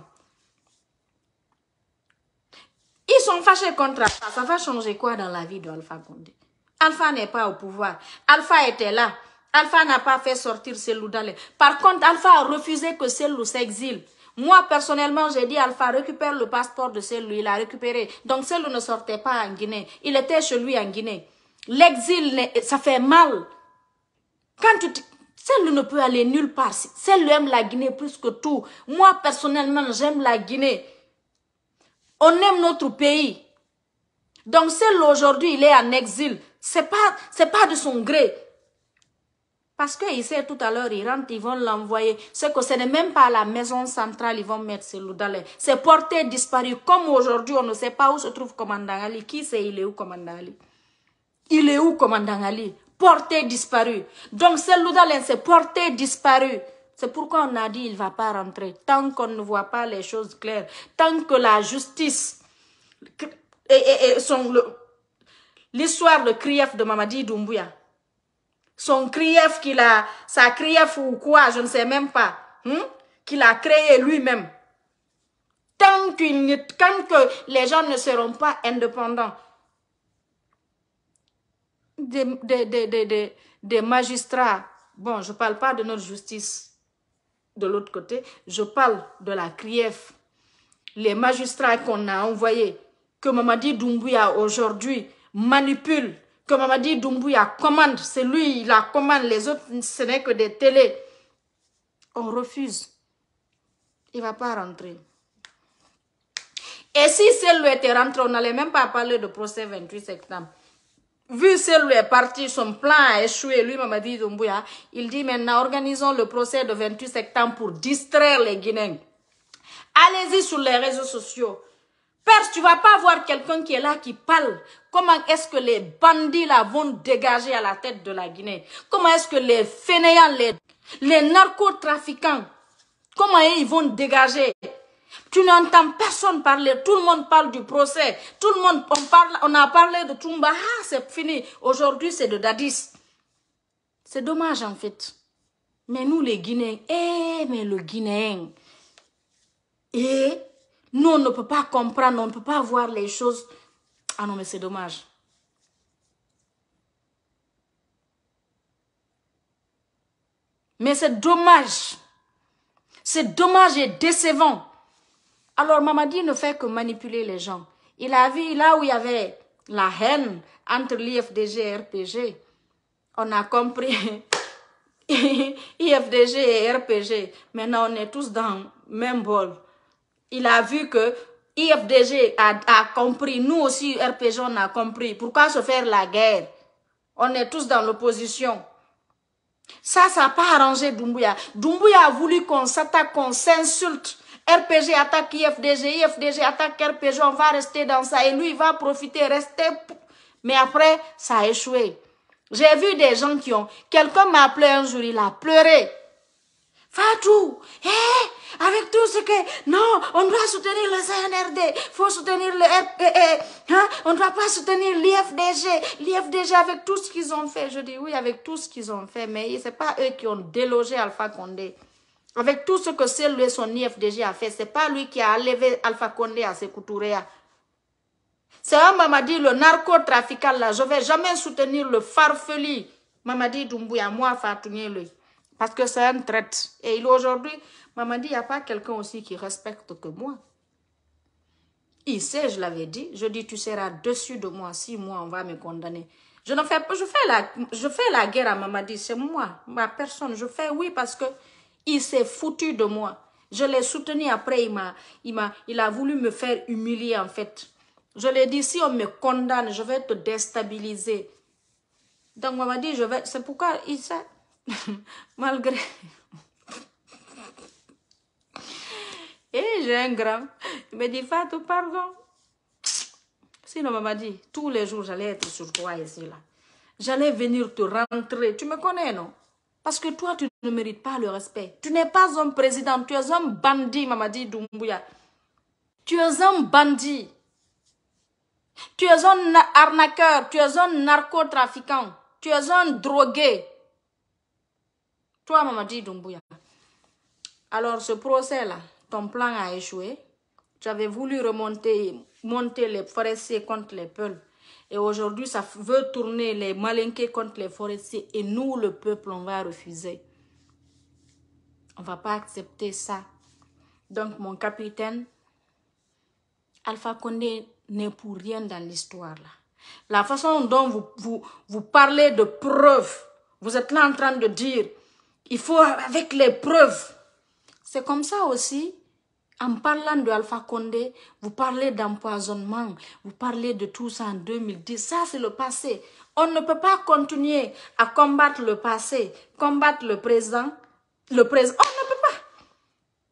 Ils sont fâchés contre Alpha. Ça va changer quoi dans la vie d'Alpha Condé Alpha n'est pas au pouvoir. Alpha était là. Alpha n'a pas fait sortir Selou d'aller. Par contre, Alpha a refusé que Selou s'exile. Moi, personnellement, j'ai dit Alpha récupère le passeport de Selou. Il a récupéré. Donc, Selou ne sortait pas en Guinée. Il était chez lui en Guinée. L'exil, ça fait mal. Quand tu ne peut aller nulle part. Celle aime la Guinée plus que tout. Moi, personnellement, j'aime la Guinée. On aime notre pays. Donc celle aujourd'hui, il est en exil. C'est pas, pas de son gré. Parce qu'il sait tout à l'heure, il rentre, ils vont l'envoyer. Ce que ce n'est même pas la maison centrale, ils vont mettre Seloudalé. C'est porté disparu. Comme aujourd'hui, on ne sait pas où se trouve Commandant Ali. Qui sait, il est où Commandant Ali Il est où Commandant Ali Porté disparu. Donc Seloudalé, c'est porté disparu. C'est pourquoi on a dit il ne va pas rentrer. Tant qu'on ne voit pas les choses claires, tant que la justice et, l'histoire, de Kriyev de Mamadi Doumbouya, son crief qu'il a, sa crief ou quoi, je ne sais même pas, hein, qu'il a créé lui-même. Tant, tant que les gens ne seront pas indépendants, des, des, magistrats. Bon, je ne parle pas de notre justice de l'autre côté, je parle de la CRIEF. Les magistrats qu'on a envoyés, que Mamadi Doumbouya aujourd'hui manipule, que Mamadi Doumbouya commande, c'est lui, il la commande, les autres, ce n'est que des télés. On refuse. Il ne va pas rentrer. Et si celle-là était rentrée, on n'allait même pas parler de procès 28 septembre vu celle lui est parti, son plan a échoué, lui, dit dit, il dit maintenant, organisons le procès de 28 septembre pour distraire les Guinéens. Allez-y sur les réseaux sociaux. Père, tu vas pas voir quelqu'un qui est là, qui parle. Comment est-ce que les bandits là vont dégager à la tête de la Guinée Comment est-ce que les fainéants, les, les narcotrafiquants, comment ils vont dégager tu n'entends personne parler. Tout le monde parle du procès. Tout le monde, on, a parlé de Ah, c'est fini. Aujourd'hui, c'est de Dadis. C'est dommage, en fait. Mais nous, les Guinéens, eh, mais le Guinéen, eh, nous, on ne peut pas comprendre, on ne peut pas voir les choses. Ah non, mais c'est dommage. Mais c'est dommage. C'est dommage et décevant. Alors Mamadi ne fait que manipuler les gens. Il a vu là où il y avait la haine entre l'IFDG et RPG. On a compris IFDG et RPG. Maintenant, on est tous dans le même bol. Il a vu que IFDG a, a compris, nous aussi RPG, on a compris. Pourquoi se faire la guerre On est tous dans l'opposition. Ça, ça n'a pas arrangé Doumbouya. Doumbouya a voulu qu'on s'attaque, qu'on s'insulte. RPG attaque IFDG, IFDG attaque RPG, on va rester dans ça. Et lui, il va profiter, rester. Mais après, ça a échoué. J'ai vu des gens qui ont... Quelqu'un m'a appelé un jour, il a pleuré. Fatou, hé, avec tout ce que... Non, on doit soutenir le CNRD, faut soutenir le RPE, hein? on ne doit pas soutenir l'IFDG, l'IFDG avec tout ce qu'ils ont fait. Je dis oui, avec tout ce qu'ils ont fait, mais ce n'est pas eux qui ont délogé Alpha Condé. Avec tout ce que c'est lui et son IFDG a fait, c'est pas lui qui a enlevé Alpha Condé à coutures. C'est un Mamadi, le narcotrafical là. Je vais jamais soutenir le farfelu Mamadi Dumbuya. moi, Fatounier lui. Parce que c'est un traite. Et il aujourd'hui, Mamadi, il n'y a pas quelqu'un aussi qui respecte que moi. Il sait, je l'avais dit. Je dis, tu seras dessus de moi si moi, on va me condamner. Je ne fais pas, je fais la, je fais la guerre à Mamadi, c'est moi, ma personne. Je fais oui parce que il s'est foutu de moi. Je l'ai soutenu après, il a, il, m'a, il a voulu me faire humilier en fait. Je lui ai dit, si on me condamne, je vais te déstabiliser. Donc, on m'a dit, je vais... C'est pourquoi il sait Malgré... Et eh, j'ai un grand. Il me dit, Fatou, pardon. Sinon, maman dit, tous les jours, j'allais être sur toi ici, là. J'allais venir te rentrer. Tu me connais, non? Parce que toi, tu ne mérites pas le respect. Tu n'es pas un président, tu es un bandit, Mamadi Doumbouya. Tu es un bandit. Tu es un arnaqueur, tu es un narcotrafiquant, tu es un drogué. Toi, Mamadi Doumbouya. Alors, ce procès-là, ton plan a échoué. Tu avais voulu remonter, monter les forestiers contre les peuples. Et aujourd'hui, ça veut tourner les malinqués contre les forestiers. Et nous, le peuple, on va refuser. On va pas accepter ça. Donc, mon capitaine, Alpha Condé n'est pour rien dans l'histoire. là. La façon dont vous, vous, vous parlez de preuves, vous êtes là en train de dire, il faut avec les preuves. C'est comme ça aussi en parlant de Alpha Condé, vous parlez d'empoisonnement, vous parlez de tout ça en 2010. Ça, c'est le passé. On ne peut pas continuer à combattre le passé, combattre le présent, le présent. On ne peut pas.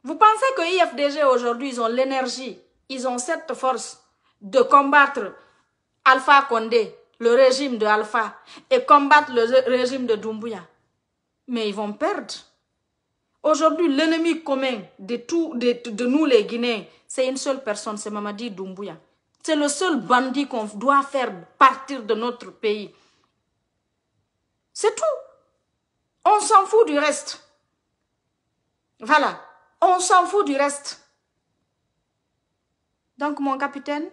Vous pensez que IFDG aujourd'hui, ils ont l'énergie, ils ont cette force de combattre Alpha Condé, le régime de Alpha, et combattre le régime de Doumbouya. Mais ils vont perdre. Aujourd'hui, l'ennemi commun de, de, nous les Guinéens, c'est une seule personne, c'est Mamadi Doumbouya. C'est le seul bandit qu'on doit faire partir de notre pays. C'est tout. On s'en fout du reste. Voilà. On s'en fout du reste. Donc, mon capitaine,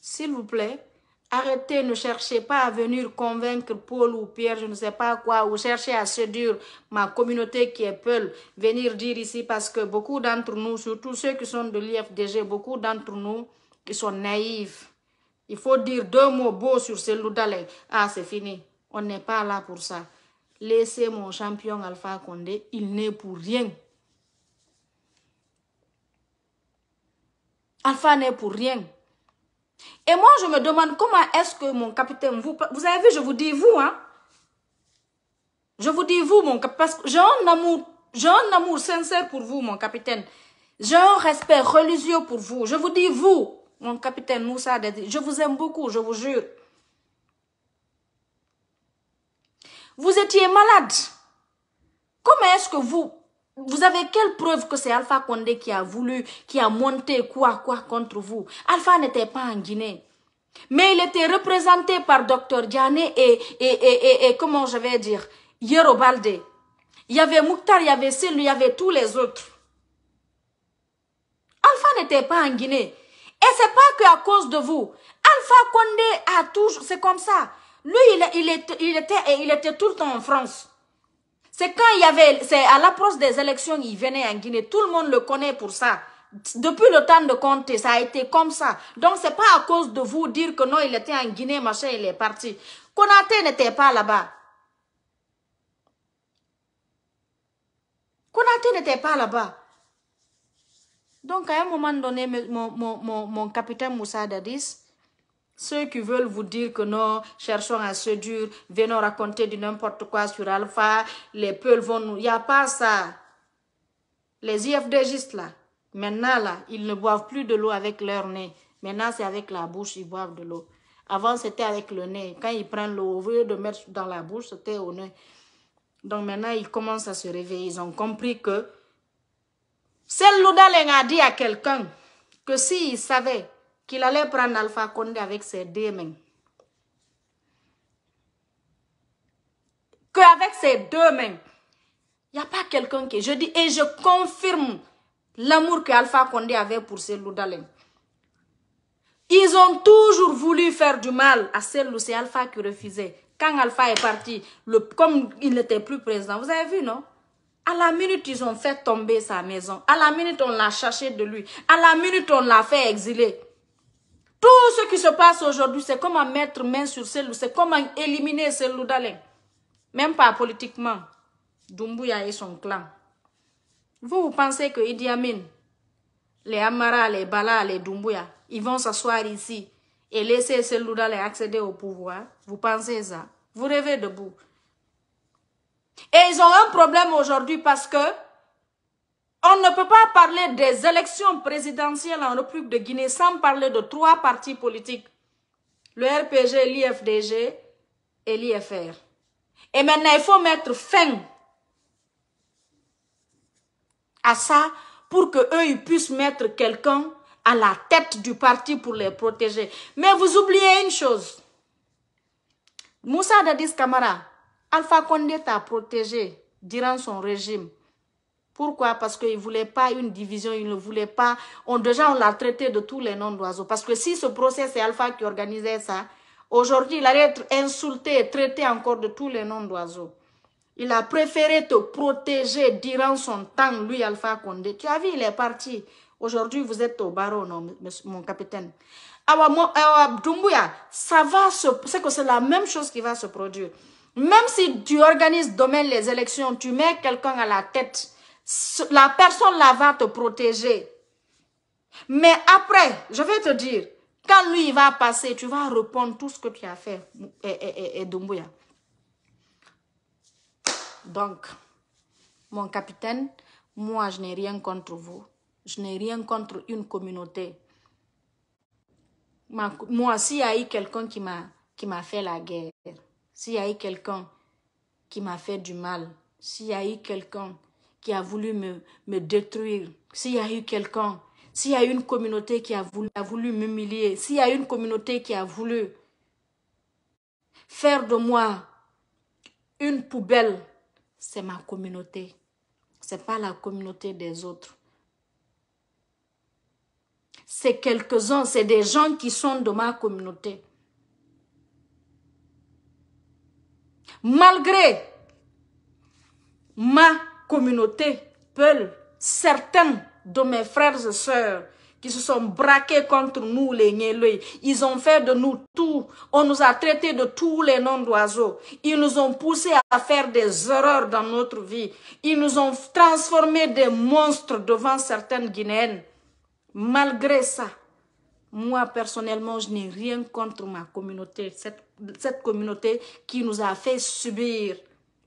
s'il vous plaît, Arrêtez, ne cherchez pas à venir convaincre Paul ou Pierre, je ne sais pas quoi, ou cherchez à séduire ma communauté qui est Peul, venir dire ici parce que beaucoup d'entre nous, surtout ceux qui sont de l'IFDG, beaucoup d'entre nous qui sont naïfs. Il faut dire deux mots beaux sur ce d'aller Ah, c'est fini. On n'est pas là pour ça. Laissez mon champion Alpha Condé, il n'est pour rien. Alpha n'est pour rien. Et moi, je me demande comment est-ce que mon capitaine, vous, vous avez vu, je vous dis vous, hein. Je vous dis vous, mon capitaine, parce que j'ai un amour, j'ai un amour sincère pour vous, mon capitaine. J'ai un respect religieux pour vous. Je vous dis vous, mon capitaine Moussa je vous aime beaucoup, je vous jure. Vous étiez malade. Comment est-ce que vous, vous avez quelle preuve que c'est Alpha Condé qui a voulu, qui a monté quoi, quoi contre vous Alpha n'était pas en Guinée. Mais il était représenté par Dr Diané et, et, et, et, comment je vais dire, Yerobalde. Il y avait Mouktar, il y avait Sylvie, il y avait tous les autres. Alpha n'était pas en Guinée. Et c'est pas que à cause de vous. Alpha Condé a toujours, c'est comme ça. Lui, il, il, était, il, était, il était tout le temps en France. C'est quand il y avait, c'est à l'approche des élections, il venait en Guinée. Tout le monde le connaît pour ça. Depuis le temps de compter, ça a été comme ça. Donc, c'est pas à cause de vous dire que non, il était en Guinée, machin, il est parti. Konaté n'était pas là-bas. Konaté n'était pas là-bas. Donc, à un moment donné, mon, capitaine Moussa Dadis, ceux qui veulent vous dire que non, cherchons à se dur, venons raconter du n'importe quoi sur Alpha, les peuples vont nous... Il n'y a pas ça. Les IFDGistes, là, maintenant, là, ils ne boivent plus de l'eau avec leur nez. Maintenant, c'est avec la bouche, ils boivent de l'eau. Avant, c'était avec le nez. Quand ils prennent l'eau, au lieu de mettre dans la bouche, c'était au nez. Donc maintenant, ils commencent à se réveiller. Ils ont compris que... Celle Loudaleng a dit à quelqu'un que s'il savait qu'il allait prendre Alpha Condé avec ses deux mains. Qu'avec ses deux mains, il n'y a pas quelqu'un qui... Je dis, et je confirme l'amour que Alpha Condé avait pour Célou loudalins. Ils ont toujours voulu faire du mal à où c'est Alpha qui refusait. Quand Alpha est parti, le, comme il n'était plus présent, vous avez vu, non à la minute, ils ont fait tomber sa maison. À la minute, on l'a cherché de lui. À la minute, on l'a fait exiler. Tout ce qui se passe aujourd'hui, c'est comment mettre main sur loups, c'est comment éliminer loups d'aller. Même pas politiquement. Dumbuya et son clan. Vous, vous pensez que Idi Amin, les Amara, les Bala, les Dumbuya, ils vont s'asseoir ici et laisser loups d'aller accéder au pouvoir? Vous pensez ça? Vous rêvez debout. Et ils ont un problème aujourd'hui parce que on ne peut pas parler des élections présidentielles en République de Guinée sans parler de trois partis politiques. Le RPG, l'IFDG et l'IFR. Et maintenant, il faut mettre fin à ça pour que eux puissent mettre quelqu'un à la tête du parti pour les protéger. Mais vous oubliez une chose. Moussa Dadis Kamara, Alpha Condé t'a protégé durant son régime. Pourquoi Parce qu'il ne voulait pas une division, il ne voulait pas... On, déjà, on l'a traité de tous les noms d'oiseaux. Parce que si ce procès, c'est Alpha qui organisait ça, aujourd'hui, il allait être insulté et traité encore de tous les noms d'oiseaux. Il a préféré te protéger durant son temps, lui, Alpha Condé. Tu as vu, il est parti. Aujourd'hui, vous êtes au barreau, non, mon capitaine. Awa, Dumbuya, va C'est que c'est la même chose qui va se produire. Même si tu organises demain les élections, tu mets quelqu'un à la tête la personne là va te protéger. Mais après, je vais te dire, quand lui va passer, tu vas répondre tout ce que tu as fait, et, eh, eh, eh, Donc, mon capitaine, moi, je n'ai rien contre vous. Je n'ai rien contre une communauté. moi, s'il y a eu quelqu'un qui m'a fait la guerre, s'il y a eu quelqu'un qui m'a fait du mal, s'il y a eu quelqu'un qui a voulu me, me détruire, s'il y a eu quelqu'un, s'il y a eu une communauté qui a voulu, a voulu m'humilier, s'il y a une communauté qui a voulu faire de moi une poubelle, c'est ma communauté. Ce n'est pas la communauté des autres. C'est quelques-uns, c'est des gens qui sont de ma communauté. Malgré ma communauté, peuple, certains de mes frères et sœurs qui se sont braqués contre nous, les Nyelwe. Ils ont fait de nous tout. On nous a traités de tous les noms d'oiseaux. Ils nous ont poussés à faire des horreurs dans notre vie. Ils nous ont transformés des monstres devant certaines Guinéennes. Malgré ça, moi personnellement, je n'ai rien contre ma communauté. cette communauté qui nous a fait subir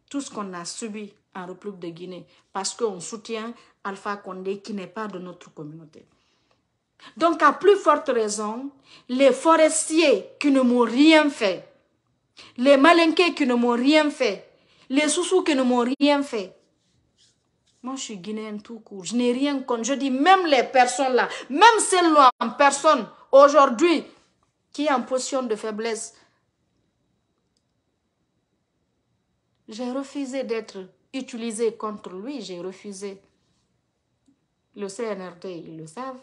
tout ce qu'on a subi en République de Guinée parce qu'on soutient Alpha Condé qui n'est pas de notre communauté. Donc, à plus forte raison, les forestiers qui ne m'ont rien fait, les malinqués qui ne m'ont rien fait, les sous qui ne m'ont rien fait. Moi, je suis guinéenne tout court. Je n'ai rien contre. Je dis même les personnes là, même celles-là en personne, aujourd'hui, qui est en position de faiblesse, j'ai refusé d'être utilisé contre lui, j'ai refusé. Le CNRD, ils le savent.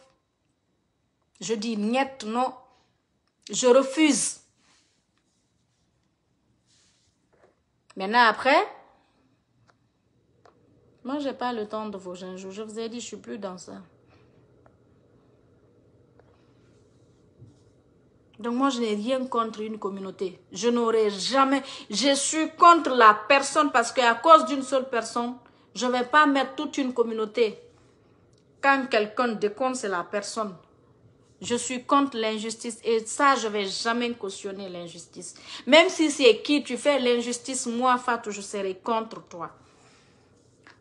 Je dis niet, non. Je refuse. Maintenant, après, moi, j'ai pas le temps de vos jours. Je vous ai dit, je suis plus dans ça. Donc moi, je n'ai rien contre une communauté. Je n'aurai jamais... Je suis contre la personne parce qu'à cause d'une seule personne, je ne vais pas mettre toute une communauté. Quand quelqu'un déconne, c'est la personne. Je suis contre l'injustice et ça, je ne vais jamais cautionner l'injustice. Même si c'est qui tu fais l'injustice, moi, Fatou, je serai contre toi.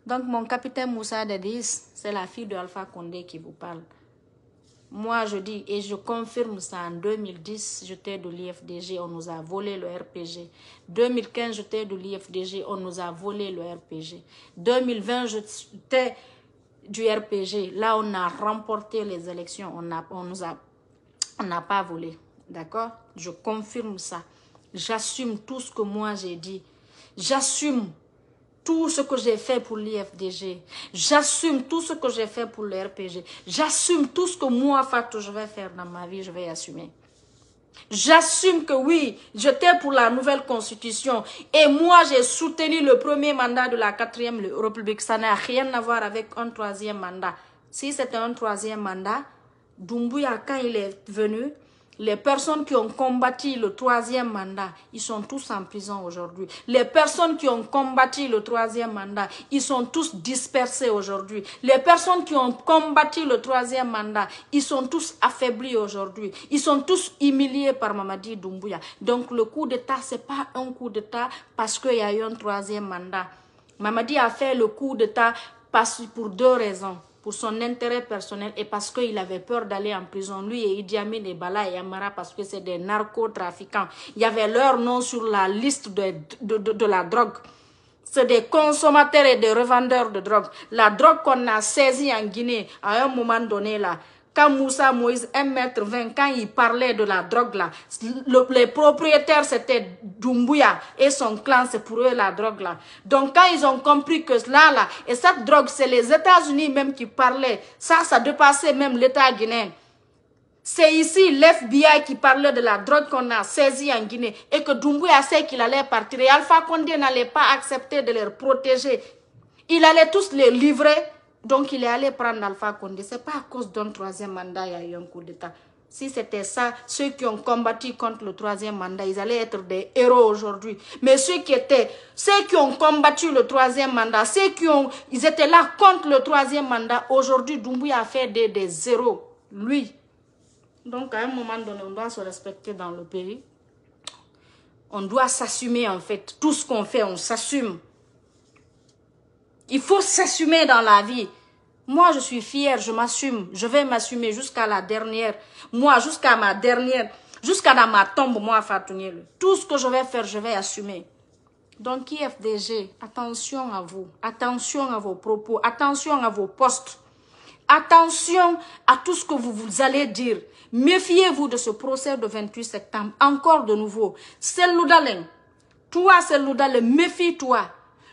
Donc, mon capitaine Moussa Dadis, c'est la fille de Alpha Condé qui vous parle. Moi, je dis, et je confirme ça, en 2010, j'étais de l'IFDG, on nous a volé le RPG. 2015, j'étais de l'IFDG, on nous a volé le RPG. 2020, j'étais du RPG. Là, on a remporté les élections, on, a, on nous a, on n'a pas volé. D'accord Je confirme ça. J'assume tout ce que moi j'ai dit. J'assume tout ce que j'ai fait pour l'IFDG. J'assume tout ce que j'ai fait pour l'RPG, J'assume tout ce que moi, Fatou, je vais faire dans ma vie, je vais assumer. J'assume que oui, j'étais pour la nouvelle constitution et moi j'ai soutenu le premier mandat de la quatrième république. Ça n'a rien à voir avec un troisième mandat. Si c'était un troisième mandat, Dumbuya, quand il est venu, les personnes qui ont combattu le troisième mandat, ils sont tous en prison aujourd'hui. Les personnes qui ont combattu le troisième mandat, ils sont tous dispersés aujourd'hui. Les personnes qui ont combattu le troisième mandat, ils sont tous affaiblis aujourd'hui. Ils sont tous humiliés par Mamadi Doumbouya. Donc le coup d'État, ce n'est pas un coup d'État parce qu'il y a eu un troisième mandat. Mamadi a fait le coup d'État pour deux raisons pour son intérêt personnel et parce qu'il avait peur d'aller en prison. Lui et Idi Amin et Bala et Amara parce que c'est des narcotrafiquants. Il y avait leur nom sur la liste de, de la drogue. C'est des consommateurs et des revendeurs de drogue. La drogue qu'on a saisie en Guinée à un moment donné là, quand Moussa Moïse, 1m20, quand il parlait de la drogue là, les propriétaires c'était Dumbuya et son clan, c'est pour eux la drogue là. Donc quand ils ont compris que cela là, et cette drogue c'est les États-Unis même qui parlaient, ça, ça dépassait même l'État guinéen. C'est ici l'FBI qui parlait de la drogue qu'on a saisie en Guinée et que Dumbuya sait qu'il allait partir. Et Alpha Condé n'allait pas accepter de les protéger. Il allait tous les livrer donc il est allé prendre Alpha Condé. Ce n'est pas à cause d'un troisième mandat il y a eu un coup d'État. Si c'était ça, ceux qui ont combattu contre le troisième mandat, ils allaient être des héros aujourd'hui. Mais ceux qui étaient, ceux qui ont combattu le troisième mandat, ceux qui ont, ils étaient là contre le troisième mandat, aujourd'hui, Doumbouya a fait des, des héros, lui. Donc, à un moment donné, on doit se respecter dans le pays. On doit s'assumer, en fait. Tout ce qu'on fait, on s'assume. Il faut s'assumer dans la vie. Moi, je suis fière, je m'assume. Je vais m'assumer jusqu'à la dernière. Moi, jusqu'à ma dernière, jusqu'à dans ma tombe, moi, Fatouniel. Tout ce que je vais faire, je vais assumer. Donc, IFDG, attention à vous. Attention à vos propos. Attention à vos postes. Attention à tout ce que vous, allez dire. Méfiez-vous de ce procès de 28 septembre. Encore de nouveau. loudalin toi, loudalin méfie-toi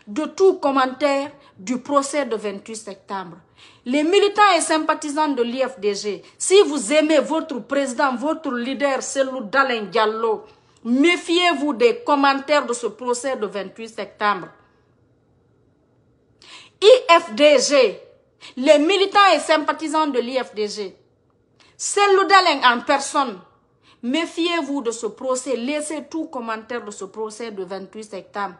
de tout commentaire, du procès de 28 septembre. Les militants et sympathisants de l'IFDG, si vous aimez votre président, votre leader, c'est Dalen Diallo, méfiez-vous des commentaires de ce procès de 28 septembre. IFDG, les militants et sympathisants de l'IFDG, le Dalen en personne, méfiez-vous de ce procès, laissez tout commentaire de ce procès de 28 septembre.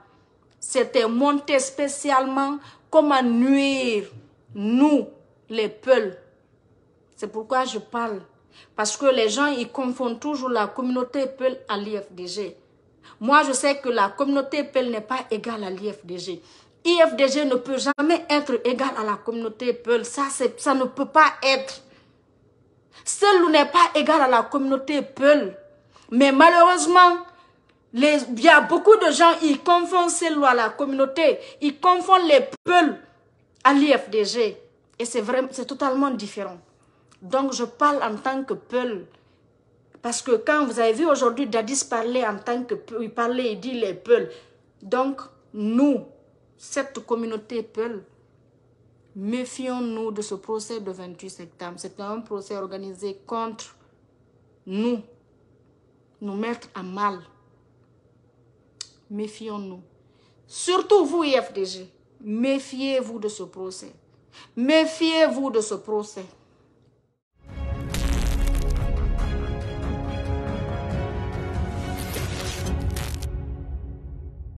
C'était monté spécialement comment nuire nous, les peuls. C'est pourquoi je parle. Parce que les gens, ils confondent toujours la communauté peul à l'IFDG. Moi, je sais que la communauté peul n'est pas égale à l'IFDG. IFDG ne peut jamais être égal à la communauté peul. Ça, ça ne peut pas être. Celle n'est pas égal à la communauté peul. Mais malheureusement, il y a beaucoup de gens, ils confondent ces lois, la communauté, ils confondent les peuples à l'IFDG. Et c'est c'est totalement différent. Donc, je parle en tant que peul. Parce que quand vous avez vu aujourd'hui Dadis parler en tant que peul, il parlait, il dit les peuls. Donc, nous, cette communauté peul, méfions-nous de ce procès de 28 septembre. C'est un procès organisé contre nous, nous mettre à mal méfions-nous. Surtout vous, IFDG, méfiez-vous de ce procès. Méfiez-vous de ce procès.